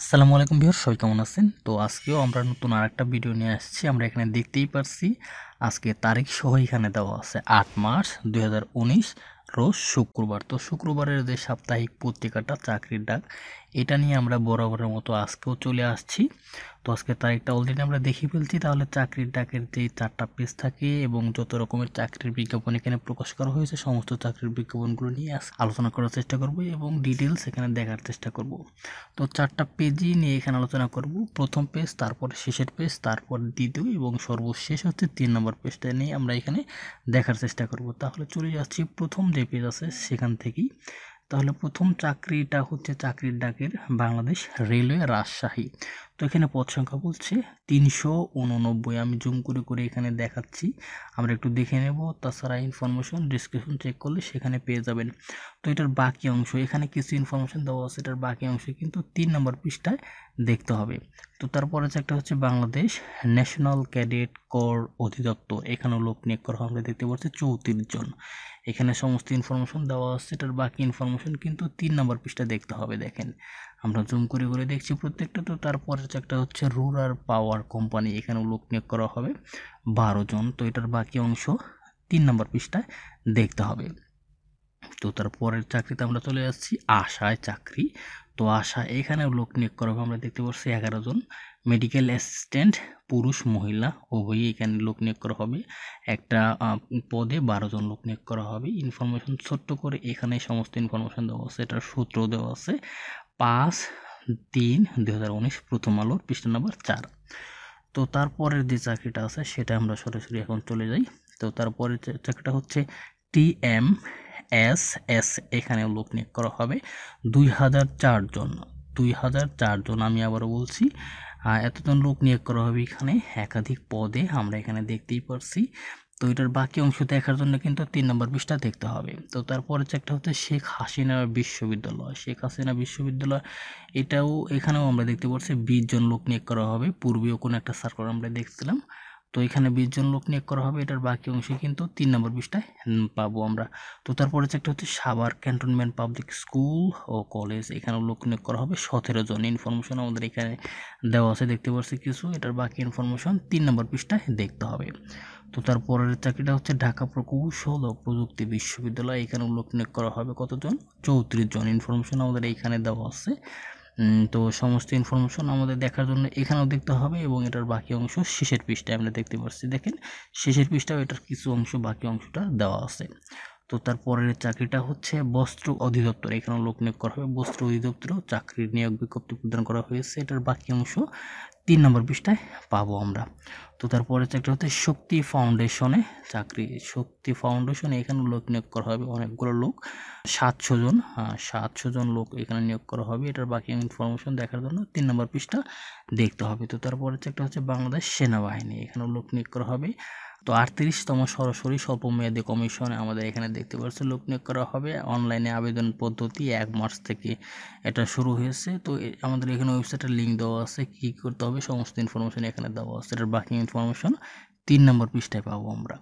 আসসালামু আলাইকুম ভিউর সবাই কেমন আছেন তো আজকেও আমরা নতুন আরেকটা ভিডিও নিয়ে আসছি আমরা এখানে দেখতেই পারছি আজকে তারিখ সহ এখানে দেওয়া আছে আট মার্চ দুই রোজ শুক্রবার তো শুক্রবারের যে সাপ্তাহিক পত্রিকাটা চাকরির ডাক এটা নিয়ে আমরা বরাবরের মতো আজকেও চলে আসছি তো আজকে তারিখটা অলরেডি আমরা দেখে ফেলছি তাহলে চাকরির ডাকের যে চারটা পেজ থাকে এবং যত রকমের চাকরির বিজ্ঞাপন এখানে প্রকাশ করা হয়েছে সমস্ত চাকরির বিজ্ঞাপনগুলো নিয়ে আলোচনা করার চেষ্টা করব এবং ডিটেলস এখানে দেখার চেষ্টা করব তো চারটা পেজই নিয়ে এখানে আলোচনা করব প্রথম পেজ তারপর শেষের পেজ তারপর দ্বিতীয় এবং সর্বশেষ হচ্ছে তিন নম্বর পেজটা নিয়ে আমরা এখানে দেখার চেষ্টা করব তাহলে চলে যাচ্ছি প্রথম যে পেজ আছে সেখান থেকেই তাহলে প্রথম চাকরিটা হচ্ছে চাকরির ডাকের বাংলাদেশ রেলওয়ে রাজশাহী তো এখানে পদ সংখ্যা বলছে তিনশো উননব্বই আমি জুম করে করে এখানে দেখাচ্ছি আমরা একটু দেখে নেব তাছাড়া ইনফরমেশন ডিসক্রিপশন চেক করলে সেখানে পেয়ে যাবেন তো এটার বাকি অংশ এখানে কিছু ইনফরমেশন দেওয়া আছে এটার বাকি অংশ কিন্তু তিন নম্বর পৃষ্ঠায় দেখতে হবে তো তারপরে যে একটা হচ্ছে বাংলাদেশ ন্যাশনাল ক্যাডেট কর অধিদপ্তর এখানেও লোক নিয়োগ করা আমরা দেখতে পাচ্ছি চৌত্রিশ জন এখানে সমস্ত ইনফরমেশন দেওয়া আছে এটার বাকি ইনফরমেশন কিন্তু তিন নম্বর পৃষ্ঠায় দেখতে হবে দেখেন আমরা জুম করে করে দেখছি প্রত্যেকটা তো তারপরে একটা হচ্ছে রুরাল পাওয়ার কোম্পানি এখানেও লোক নিয়োগ করা হবে বারো জন তো এটার বাকি অংশ তিন নম্বর পৃষ্ঠায় দেখতে হবে তো তারপরের চাকরিতে আমরা চলে যাচ্ছি আশায় চাকরি তো আশা এখানেও লোক নিয়োগ করা হবে আমরা দেখতে পাচ্ছি এগারো জন মেডিকেল অ্যাসিস্ট্যান্ট পুরুষ মহিলা উভয়ই এখানে লোক নিয়োগ করা হবে একটা পদে বারো জন লোক নিয়োগ করা হবে ইনফরমেশন ছোট্ট করে এখানে সমস্ত ইনফরমেশন দেওয়া আছে এটার সূত্র দেওয়া আছে পাঁচ তিন দু প্রথম আলোর পৃষ্ঠা নাম্বার চার তো তারপরের যে চাকরিটা আছে সেটা আমরা সরাসরি এখন চলে যাই তো তারপরের চাকরিটা হচ্ছে টি এম এস এস এখানে লোক নিয়োগ করা হবে দুই হাজার চারজন দুই হাজার চারজন আমি আবারও বলছি এতজন লোক নিয়োগ করা হবে এখানে একাধিক পদে আমরা এখানে দেখতেই পারছি তো এটার বাকি অংশ দেখার জন্য কিন্তু তিন নম্বর পৃষ্ঠা দেখতে হবে তো তারপরে একটা হচ্ছে শেখ হাসিনা বিশ্ববিদ্যালয় শেখ হাসিনা বিশ্ববিদ্যালয় এটাও এখানেও আমরা দেখতে পাচ্ছি বিশ জন লোক নিয়োগ করা হবে পূর্বেও কোনো একটা সার্কল আমরা দেখছিলাম তো এখানে বিশ জন লোক নিয়োগ করা হবে এটার বাকি অংশে কিন্তু তিন নম্বর পৃষ্ঠায় পাবো আমরা তো তারপরে যে একটা হচ্ছে সাভার ক্যান্টনমেন্ট পাবলিক স্কুল ও কলেজ এখানেও লোক নিয়োগ করা হবে সতেরো জন ইনফরমেশন আমাদের এখানে দেওয়া আছে দেখতে পাচ্ছি কিছু এটার বাকি ইনফরমেশন তিন নম্বর পৃষ্ঠায় দেখতে হবে তো তারপরের চাকরিটা হচ্ছে ঢাকা প্রকৌশল ও প্রযুক্তি বিশ্ববিদ্যালয় এখানে উল্লেখ করা হবে কতজন চৌত্রিশ জন ইনফরমেশন আমাদের এইখানে দেওয়া আছে তো সমস্ত ইনফরমেশন আমাদের দেখার জন্য এখানেও দেখতে হবে এবং এটার বাকি অংশ শেষের পৃষ্ঠায় আমরা দেখতে পাচ্ছি দেখেন শেষের পৃষ্ঠাও এটার কিছু অংশ বাকি অংশটা দেওয়া আছে তো তার পরের চাকরিটা হচ্ছে বস্ত্র অধিদপ্তর এখানে লোক নিয়োগ করা হবে বস্ত্র অধিদপ্তরও চাকরির নিয়োগ বিজ্ঞপ্তি প্রদান করা হয়েছে এটার বাকি অংশ তিন নম্বর পৃষ্ঠায় পাবো আমরা তো তারপরে চাকরি হচ্ছে শক্তি ফাউন্ডেশনে চাকরি শক্তি ফাউন্ডেশনে এখানে লোক নিয়োগ করা হবে অনেকগুলো লোক সাতশো জন হ্যাঁ সাতশো জন লোক এখানে নিয়োগ করা হবে এটার বাকি ইনফরমেশন দেখার জন্য তিন নম্বর পৃষ্ঠা দেখতে হবে তো তারপরে চাকরি হচ্ছে বাংলাদেশ সেনাবাহিনী এখানে লোক নিয়োগ করা হবে তো আটত্রিশতম সরাসরি মেয়াদী কমিশন আমাদের এখানে দেখতে পাচ্ছি লোক নিয়োগ করা হবে অনলাইনে আবেদন পদ্ধতি এক মার্চ থেকে এটা শুরু হয়েছে তো আমাদের এখানে ওয়েবসাইটের লিঙ্ক দেওয়া আছে কী করতে হবে সমস্ত ইনফরমেশন এখানে দেওয়া আছে এটার বাকি ইনফরমেশন তিন নম্বর পৃষ্ঠায় পাবো আমরা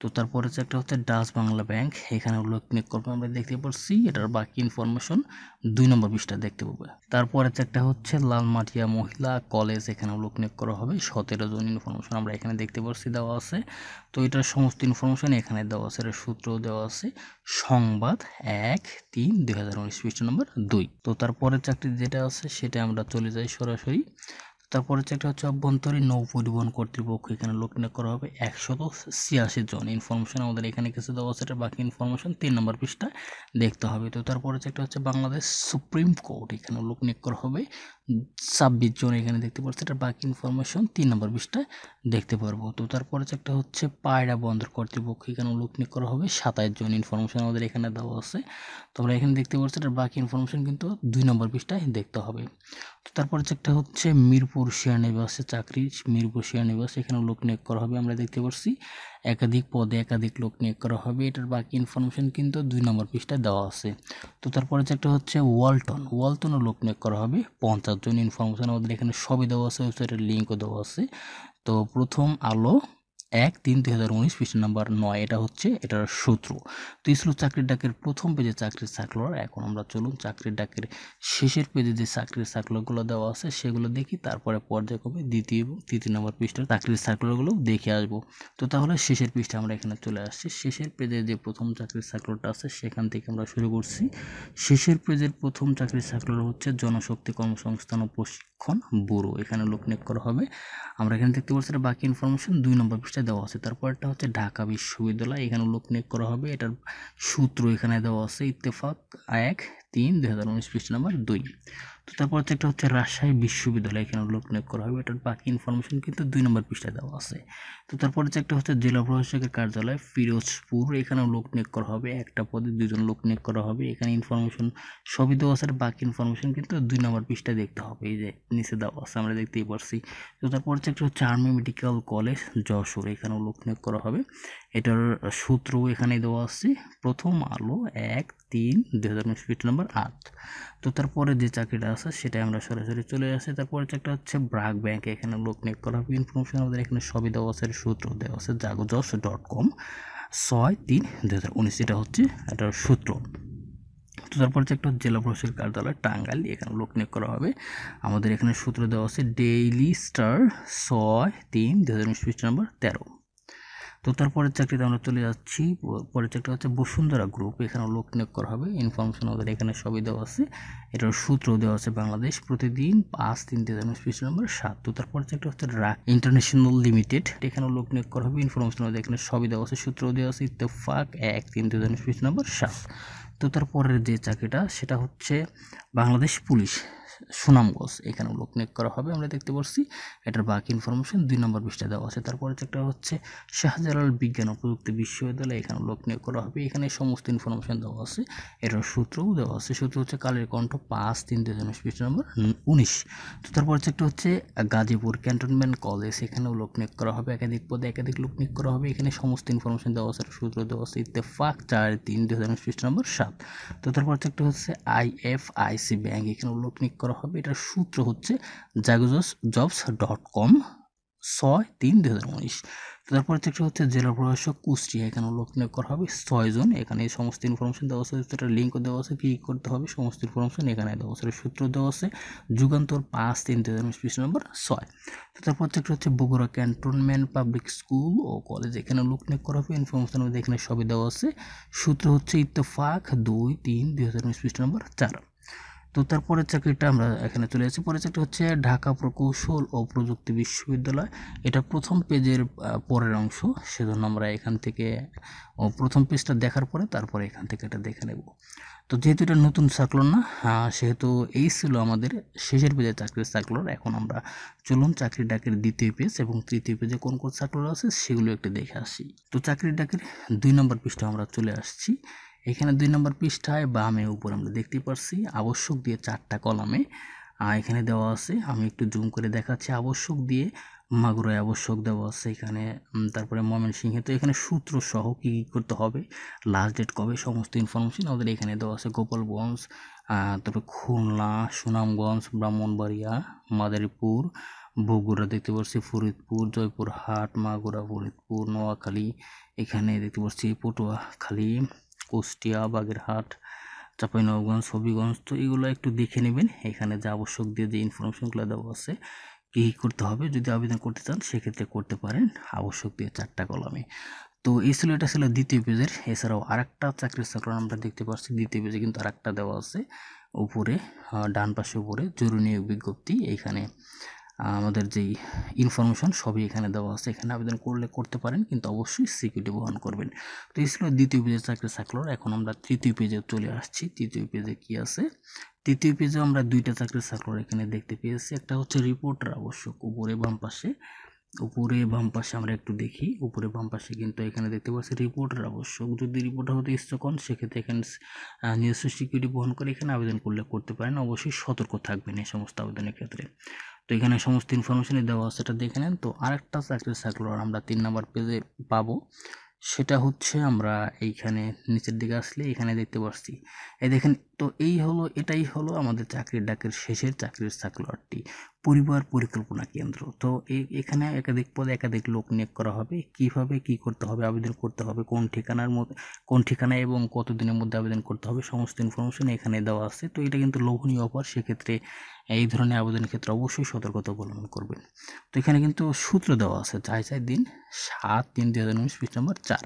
তো তারপরে হচ্ছে একটা হচ্ছে ডাচ বাংলা ব্যাংক এখানে ওগুলো ক্লিক করবো আমরা দেখতে পাচ্ছি এটার বাকি ইনফরমেশন দুই নম্বর বিষটা দেখতে পাবো তারপরে একটা হচ্ছে লালমাটিয়া মহিলা কলেজ এখানে ওগুলো ক্লিক করা হবে সতেরো জন ইনফরমেশন আমরা এখানে দেখতে পাচ্ছি দেওয়া আছে তো এটার সমস্ত ইনফরমেশন এখানে দেওয়া আছে এটার সূত্র দেওয়া আছে সংবাদ এক তিন দুই হাজার উনিশ পৃষ্ঠ নম্বর দুই তো তারপরে চাকরি যেটা আছে সেটা আমরা চলে যাই সরাসরি তারপর হচ্ছে একটা হচ্ছে অভ্যন্তরীণ নৌ পরিবহন কর্তৃপক্ষ এখানে লোক করা হবে একশত ছিয়াশি জন ইনফরমেশন আমাদের এখানে কিছু দেওয়া আছে এটা বাকি ইনফরমেশন তিন নম্বর পৃষ্ঠা দেখতে হবে তো তারপর হচ্ছে একটা হচ্ছে বাংলাদেশ সুপ্রিম কোর্ট এখানে লোক করা হবে ছাব্বিশ জন এখানে দেখতে পাচ্ছি এটা বাকি ইনফরমেশন তিন নম্বর বিষটা দেখতে পারবো তো তারপরে একটা হচ্ছে পায়রা বন্দর কর্তৃপক্ষ এখানে উল্লেখ করা হবে সাতাশ জন ইনফরমেশন আমাদের এখানে দেওয়া আছে তো আমরা এখানে দেখতে পাচ্ছি এটার বাকি ইনফরমেশন কিন্তু দুই নম্বর বিষটায় দেখতে হবে তো তারপরে একটা হচ্ছে মিরপুর সেনানিবাসে চাকরি মিরপুর নিবাস এখানে উল্লেখ করা হবে আমরা দেখতে পাচ্ছি একাধিক পদে একাধিক লোক নিয়োগ করা হবে এটার বাকি ইনফরমেশন কিন্তু দুই নম্বর পৃষ্ঠায় দেওয়া আছে তো তারপরে যেটা হচ্ছে ওয়ালটন ওয়ালটনও লোক নিয়োগ করা হবে পঞ্চাশ জন ইনফরমেশন আমাদের এখানে সবই দেওয়া আছে ওয়েবসাইটের লিঙ্কও দেওয়া আছে তো প্রথম আলো এক তিন দুই হাজার উনিশ পৃষ্ঠ নাম্বার নয় এটা হচ্ছে এটার সূত্র তো ইসলো চাকরির ডাকের প্রথম পেজে চাকরির সার্কুলার এখন আমরা চলুন চাকরির ডাকের শেষের পেজে যে চাকরির সার্কুলারগুলো দেওয়া আছে সেগুলো দেখি তারপরে পর্যায়ক্রমে দ্বিতীয় এবং তৃতীয় নম্বর পৃষ্ঠার চাকরির সার্কুলারগুলো দেখে আসব তো তাহলে শেষের পৃষ্ঠে আমরা এখানে চলে আসছি শেষের পেজে যে প্রথম চাকরির সার্কুলারটা আছে সেখান থেকে আমরা শুরু করছি শেষের পেজের প্রথম চাকরির সার্কুলার হচ্ছে জনশক্তি কর্মসংস্থান ও পশ্চিম লক্ষণ বুড়ো এখানে লোকনিয়োগ করা হবে আমরা এখানে দেখতে পাচ্ছি এটা বাকি ইনফরমেশন দুই নম্বর পৃষ্ঠায় দেওয়া আছে তারপর একটা হচ্ছে ঢাকা বিশ্ববিদ্যালয় এখানে লোকনিয়োগ করা হবে এটার সূত্র এখানে দেওয়া আছে ইত্তেফাক এক তিন দুই হাজার উনিশ পৃষ্ঠ নাম্বার দুই তো তারপর একটা হচ্ছে রাজশাহী বিশ্ববিদ্যালয় এখানে উল্লেখ করা হবে এটার বাকি ইনফরমেশন কিন্তু দুই নম্বর পৃষ্ঠায় দেওয়া আছে তো তারপর হচ্ছে একটা হচ্ছে জেলা প্রশাসকের কার্যালয় ফিরোজপুর এখানেও লোক নিয়োগ করা হবে একটা পদে দুজন লোক নিয়োগ করা হবে এখানে ইনফরমেশন সবই দেওয়া আছে বাকি ইনফরমেশন কিন্তু দুই নম্বর পৃষ্ঠায় দেখতে হবে এই যে নিচে দেওয়া আছে আমরা দেখতেই পারছি তো তারপর হচ্ছে একটা হচ্ছে আর্মি মেডিকেল কলেজ যশোর এখানেও লোক নিয়োগ করা হবে এটার সূত্র এখানে দেওয়া আছে প্রথম আলো এক তিন দু হাজার উনিশ পৃষ্ঠ নম্বর আট তো তারপরে যে চাকরিটা আছে সেটা আমরা সরাসরি চলে আসি তারপরে চাকরিটা হচ্ছে ব্রাক ব্যাংক এখানে লোক নিয়োগ করা হবে ইনফরমেশন আমাদের এখানে সবই দেওয়া আছে সূত্র দেওয়া আছে জাগজস ডট কম ছয় তিন দু হাজার উনিশ এটা হচ্ছে এটার সূত্র তো তারপর হচ্ছে একটা জেলা প্রশাসক কার্যালয় টাঙ্গাইল এখানে লোক নিয়োগ করা হবে আমাদের এখানে সূত্র দেওয়া আছে ডেইলি স্টার ছয় তিন দু হাজার উনিশ পৃষ্ঠ নম্বর তেরো তো তারপরের চাকরিতে আমরা চলে যাচ্ছি পরের চাকরি হচ্ছে বসুন্ধরা গ্রুপ এখানে লোক নিয়োগ করা হবে ইনফরমেশন ওদের এখানে সবই দেওয়া আছে এটার সূত্র দেওয়া আছে বাংলাদেশ প্রতিদিন পাঁচ তিন তিন স্পেশাল নম্বর সাত তো তারপরের চাকরি হচ্ছে রাক ইন্টারন্যাশনাল লিমিটেড এখানেও লোক নিয়োগ করা হবে ইনফরমেশন ওদের এখানে সবই দেওয়া আছে সূত্র দেওয়া আছে ইত্তেফাক এক তিন তিন স্পেশাল নম্বর সাত তো তারপরের যে চাকরিটা সেটা হচ্ছে বাংলাদেশ পুলিশ সুনামগঞ্জ এখানে উল্লেখ করা হবে আমরা দেখতে পাচ্ছি এটার বাকি ইনফরমেশন দুই নম্বর পৃষ্ঠা দেওয়া আছে তারপরে একটা হচ্ছে শাহজালাল বিজ্ঞান ও প্রযুক্তি বিশ্ববিদ্যালয় এখানে উল্লেখ করা হবে এখানে সমস্ত ইনফরমেশন দেওয়া আছে এটার সূত্রও দেওয়া আছে সূত্র হচ্ছে কালের কণ্ঠ পাঁচ তিন দুই হাজার পৃষ্ঠা নম্বর উনিশ তো তারপরে একটা হচ্ছে গাজীপুর ক্যান্টনমেন্ট কলেজ এখানে নিয়োগ করা হবে একাধিক পদে একাধিক লোক নিয়োগ করা হবে এখানে সমস্ত ইনফরমেশন দেওয়া আছে সূত্র দেওয়া আছে ইত্তেফাক চার তিন দুই হাজার পৃষ্ঠা নম্বর সাত তো তারপর একটা হচ্ছে আইএফআইসি ব্যাংক এখানে উল্লেখ করা হবে এটার সূত্র হচ্ছে জাগোজস জবস ডট কম ছয় তিন দু হাজার উনিশ তারপর থেকে হচ্ছে জেলা প্রশাসক কুষ্টিয়া এখানে লোক নিয়োগ করা হবে ছয়জন এখানে সমস্ত ইনফরমেশন দেওয়া আছে সেটা লিঙ্কও দেওয়া আছে কী করতে হবে সমস্ত ইনফরমেশন এখানে দেওয়া আছে সূত্র দেওয়া আছে যুগান্তর পাঁচ তিন দু হাজার উনিশ পৃষ্ঠ নম্বর ছয় তারপর থেকে হচ্ছে বগুড়া ক্যান্টনমেন্ট পাবলিক স্কুল ও কলেজ এখানে লোক নিয়োগ করা হবে ইনফরমেশন মধ্যে এখানে সবই দেওয়া আছে সূত্র হচ্ছে ইত্তফাক দুই তিন দুই হাজার উনিশ পৃষ্ঠ নম্বর চার তো তারপরের চাকরিটা আমরা এখানে চলে আসি পরের চাকরি হচ্ছে ঢাকা প্রকৌশল ও প্রযুক্তি বিশ্ববিদ্যালয় এটা প্রথম পেজের পরের অংশ সেজন্য আমরা এখান থেকে প্রথম পেজটা দেখার পরে তারপরে এখান থেকে এটা দেখে নেব তো যেহেতু এটা নতুন সার্কুলার না সেহেতু এই ছিল আমাদের শেষের পেজে চাকরির সার্কুলার এখন আমরা চলুন চাকরি ডাকের দ্বিতীয় পেজ এবং তৃতীয় পেজে কোন কোন সার্কুলার আছে সেগুলো একটু দেখে আসি তো চাকরির ডাকের দুই নম্বর পৃষ্ঠা আমরা চলে আসছি এখানে দুই নম্বর পৃষ্ঠায় বামে উপর আমরা দেখতে পারছি আবশ্যক দিয়ে চারটা কলামে এখানে দেওয়া আছে আমি একটু জুম করে দেখাচ্ছি আবশ্যক দিয়ে মাগুরায় আবশ্যক দেওয়া আছে এখানে তারপরে ময়মন সিংহে তো এখানে সূত্র সহ কী কী করতে হবে লাস্ট ডেট কবে সমস্ত ইনফরমেশন আমাদের এখানে দেওয়া আছে গোপালগঞ্জ তারপরে খুলনা সুনামগঞ্জ ব্রাহ্মণবাড়িয়া মাদারীপুর বগুড়া দেখতে পাচ্ছি ফরিদপুর জয়পুরহাট মাগুরা ফরিদপুর নোয়াখালী এখানে দেখতে পাচ্ছি পটুয়াখালী কুষ্টিয়া বাগেরহাট নবগঞ্জ হবিগঞ্জ তো এগুলো একটু দেখে নেবেন এখানে যে আবশ্যক দিয়ে যে ইনফরমেশনগুলো দেওয়া আছে কী কী করতে হবে যদি আবেদন করতে চান সেক্ষেত্রে করতে পারেন আবশ্যক দিয়ে চারটা কলমে তো এই ছিল এটা ছিল দ্বিতীয় পেজের এছাড়াও আরেকটা চাকরির চাকরি আমরা দেখতে পাচ্ছি দ্বিতীয় পেজে কিন্তু আরেকটা দেওয়া আছে উপরে ডান পাশে উপরে জরুরি বিজ্ঞপ্তি এইখানে আমাদের যেই ইনফরমেশন সবই এখানে দেওয়া আছে এখানে আবেদন করলে করতে পারেন কিন্তু অবশ্যই সিকিউরিটি বহন করবেন তো এই ছিল দ্বিতীয় পেজের চাকরি সার্কুলার এখন আমরা তৃতীয় পেজে চলে আসছি তৃতীয় পেজে কি আছে তৃতীয় পেজে আমরা দুইটা চাকরির সার্কুলার এখানে দেখতে পেয়েছি একটা হচ্ছে রিপোর্টার আবশ্যক উপরে বাম পাশে উপরে বাম পাশে আমরা একটু দেখি উপরে বাম পাশে কিন্তু এখানে দেখতে পাচ্ছি রিপোর্টার আবশ্যক যদি রিপোর্টার হতে ইচ্ছুক হন সেক্ষেত্রে এখানে নিজস্ব সিকিউরিটি বহন করে এখানে আবেদন করলে করতে পারেন অবশ্যই সতর্ক থাকবেন এই সমস্ত আবেদনের ক্ষেত্রে তো এখানে সমস্ত ইনফরমেশনই দেওয়া আছে সেটা দেখে নেন তো আরেকটা চাকরি সার্কুলার আমরা তিন নম্বর পেজে পাবো সেটা হচ্ছে আমরা এইখানে নিচের দিকে আসলে এখানে দেখতে পাচ্ছি এই দেখেন তো এই হলো এটাই হলো আমাদের চাকরির ডাকের শেষের চাকরির সার্কুলারটি পরিবার পরিকল্পনা কেন্দ্র তো এখানে একাধিক পদে একাধিক লোক নিয়োগ করা হবে কিভাবে কি করতে হবে আবেদন করতে হবে কোন ঠিকানার মধ্যে কোন ঠিকানা এবং কতদিনের মধ্যে আবেদন করতে হবে সমস্ত ইনফরমেশন এখানে দেওয়া আছে তো এটা কিন্তু লোভনীয় অফার সেক্ষেত্রে এই ধরনের আবেদনের ক্ষেত্রে অবশ্যই সতর্কতা অবলম্বন করবেন তো এখানে কিন্তু সূত্র দেওয়া আছে চাই চাই দিন সাত তিন দু হাজার উনিশ পৃষ্ঠ নম্বর চার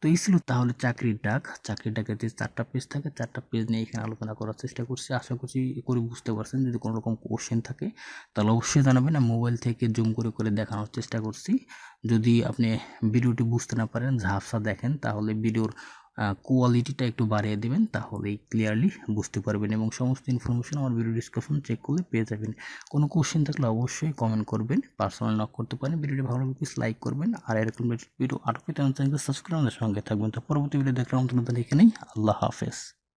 তো এই ছিল তাহলে চাকরির ডাক চাকরির ডাকের যে চারটা পেজ থাকে চারটা পেজ নিয়ে এখানে আলোচনা করার চেষ্টা করছি আশা করছি করে বুঝতে পারছেন যদি কোনো রকম কোশ্চেন থাকে তাহলে অবশ্যই জানাবেন মোবাইল থেকে জুম করে করে দেখানোর চেষ্টা করছি যদি আপনি ভিডিওটি বুঝতে না পারেন ঝাপসা দেখেন তাহলে ভিডিওর কোয়ালিটিটা একটু বাড়িয়ে দেবেন তাহলেই ক্লিয়ারলি বুঝতে পারবেন এবং সমস্ত ইনফরমেশন আমার ভিডিও ডিসকাশন চেক করলে পেয়ে যাবেন কোনো কোশ্চেন থাকলে অবশ্যই কমেন্ট করবেন পার্সোনাল নক করতে পারেন ভিডিওটি ভালো লাগলে প্লিজ লাইক করবেন আর এরকম ভিডিও আটকে চ্যানেল চ্যানেলকে সাবস্ক্রাইব আমাদের সঙ্গে থাকবেন তো পরবর্তী ভিডিও দেখলাম নতুন এখানেই আল্লাহ হাফেজ